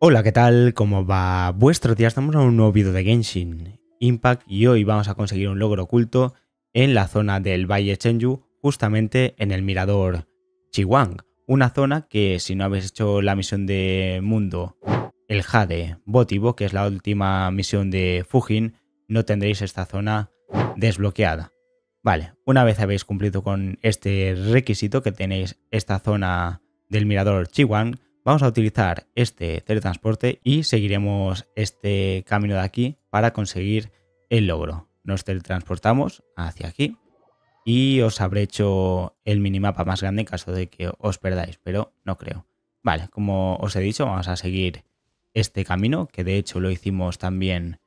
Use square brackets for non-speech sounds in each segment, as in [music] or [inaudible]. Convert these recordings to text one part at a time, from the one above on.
Hola, ¿qué tal? ¿Cómo va vuestro día? Estamos en un nuevo vídeo de Genshin Impact y hoy vamos a conseguir un logro oculto en la zona del Valle Chenju, justamente en el mirador Chiwang. Una zona que si no habéis hecho la misión de mundo, el Jade Botivo, que es la última misión de Fujin, no tendréis esta zona desbloqueada. Vale, una vez habéis cumplido con este requisito que tenéis esta zona del mirador Chiwang, Vamos a utilizar este teletransporte y seguiremos este camino de aquí para conseguir el logro. Nos teletransportamos hacia aquí y os habré hecho el minimapa más grande en caso de que os perdáis, pero no creo. Vale, como os he dicho, vamos a seguir este camino, que de hecho lo hicimos también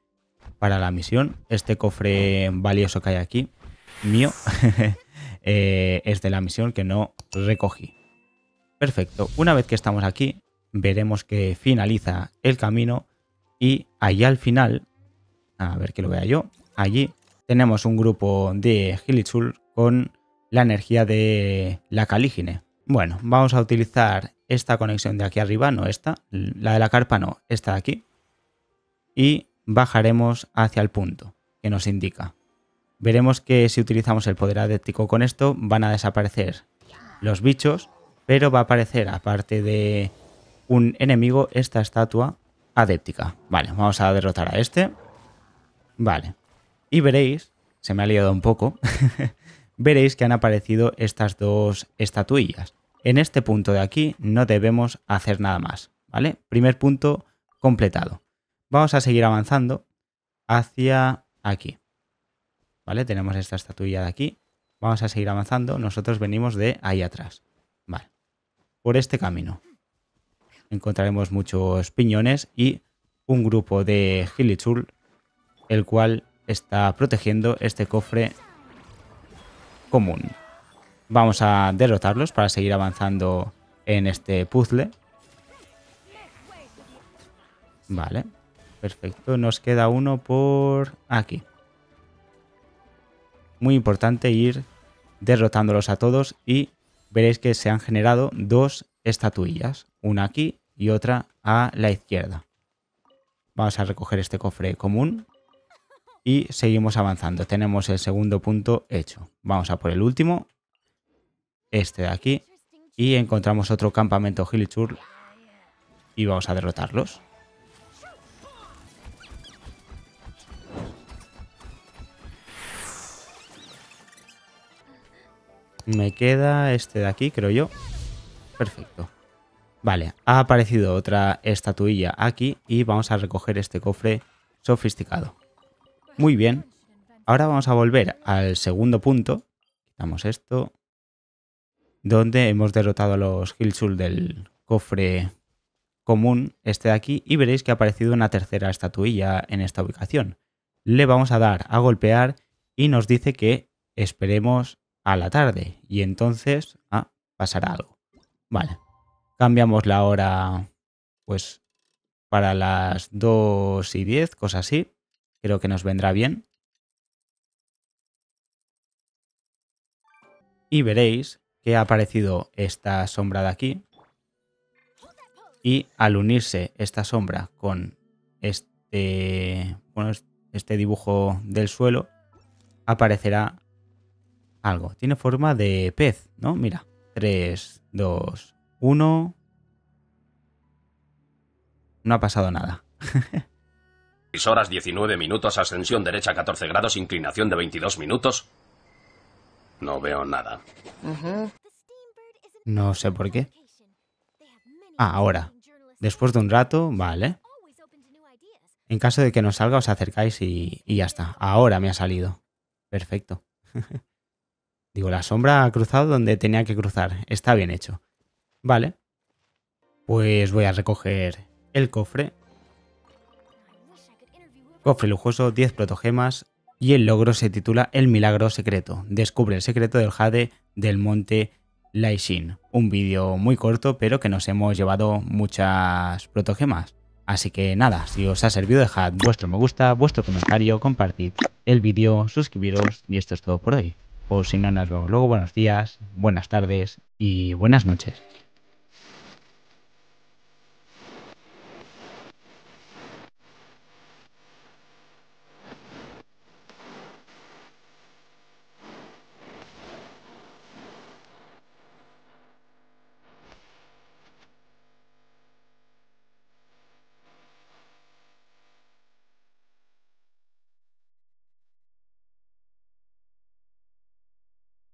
para la misión. Este cofre valioso que hay aquí, mío, [laughs] eh, es de la misión que no recogí. Perfecto, una vez que estamos aquí, veremos que finaliza el camino y allí al final, a ver que lo vea yo, allí tenemos un grupo de Gilichul con la energía de la Calígine. Bueno, vamos a utilizar esta conexión de aquí arriba, no esta, la de la carpa no, esta de aquí. Y bajaremos hacia el punto que nos indica. Veremos que si utilizamos el poder adéptico con esto van a desaparecer los bichos pero va a aparecer, aparte de un enemigo, esta estatua adéptica. Vale, vamos a derrotar a este. Vale. Y veréis, se me ha liado un poco, [laughs] veréis que han aparecido estas dos estatuillas. En este punto de aquí no debemos hacer nada más, ¿vale? Primer punto completado. Vamos a seguir avanzando hacia aquí. ¿Vale? Tenemos esta estatuilla de aquí. Vamos a seguir avanzando. Nosotros venimos de ahí atrás por este camino. Encontraremos muchos piñones y un grupo de Gilichul, el cual está protegiendo este cofre común. Vamos a derrotarlos para seguir avanzando en este puzzle. Vale, perfecto. Nos queda uno por aquí. Muy importante ir derrotándolos a todos y veréis que se han generado dos estatuillas, una aquí y otra a la izquierda. Vamos a recoger este cofre común y seguimos avanzando. Tenemos el segundo punto hecho. Vamos a por el último, este de aquí, y encontramos otro campamento gilichurl y vamos a derrotarlos. Me queda este de aquí, creo yo. Perfecto. Vale, ha aparecido otra estatuilla aquí y vamos a recoger este cofre sofisticado. Muy bien. Ahora vamos a volver al segundo punto. Quitamos esto. Donde hemos derrotado a los hillshul del cofre común, este de aquí, y veréis que ha aparecido una tercera estatuilla en esta ubicación. Le vamos a dar a golpear y nos dice que esperemos a la tarde. Y entonces ah, pasará algo. Vale. Cambiamos la hora, pues, para las 2 y 10, cosa así. Creo que nos vendrá bien. Y veréis que ha aparecido esta sombra de aquí. Y al unirse esta sombra con este, bueno, este dibujo del suelo, aparecerá algo. Tiene forma de pez, ¿no? Mira. 3, 2, 1. No ha pasado nada. 6 [laughs] horas 19 minutos, ascensión derecha 14 grados, inclinación de 22 minutos. No veo nada. No sé por qué. Ah, ahora. Después de un rato, vale. En caso de que no salga, os acercáis y, y ya está. Ahora me ha salido. Perfecto. [laughs] Digo, la sombra ha cruzado donde tenía que cruzar. Está bien hecho. Vale. Pues voy a recoger el cofre. Cofre lujoso, 10 protogemas y el logro se titula El Milagro Secreto. Descubre el secreto del jade del monte Laishin. Un vídeo muy corto pero que nos hemos llevado muchas protogemas. Así que nada, si os ha servido dejad vuestro me gusta, vuestro comentario, compartid el vídeo, suscribiros y esto es todo por hoy o sin luego. Buenos días, buenas tardes y buenas noches.